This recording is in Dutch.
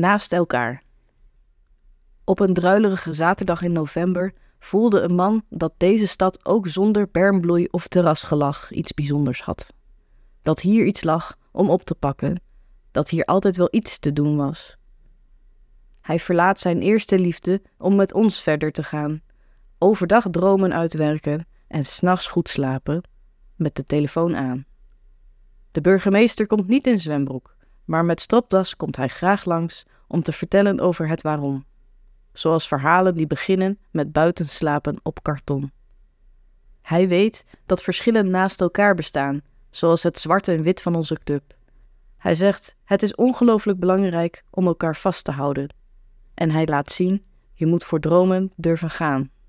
naast elkaar. Op een druilerige zaterdag in november voelde een man dat deze stad ook zonder bermbloei of terrasgelach iets bijzonders had. Dat hier iets lag om op te pakken, dat hier altijd wel iets te doen was. Hij verlaat zijn eerste liefde om met ons verder te gaan, overdag dromen uitwerken en s'nachts goed slapen, met de telefoon aan. De burgemeester komt niet in zwembroek maar met stropdas komt hij graag langs om te vertellen over het waarom. Zoals verhalen die beginnen met buitenslapen op karton. Hij weet dat verschillen naast elkaar bestaan, zoals het zwart en wit van onze club. Hij zegt: Het is ongelooflijk belangrijk om elkaar vast te houden. En hij laat zien: je moet voor dromen durven gaan.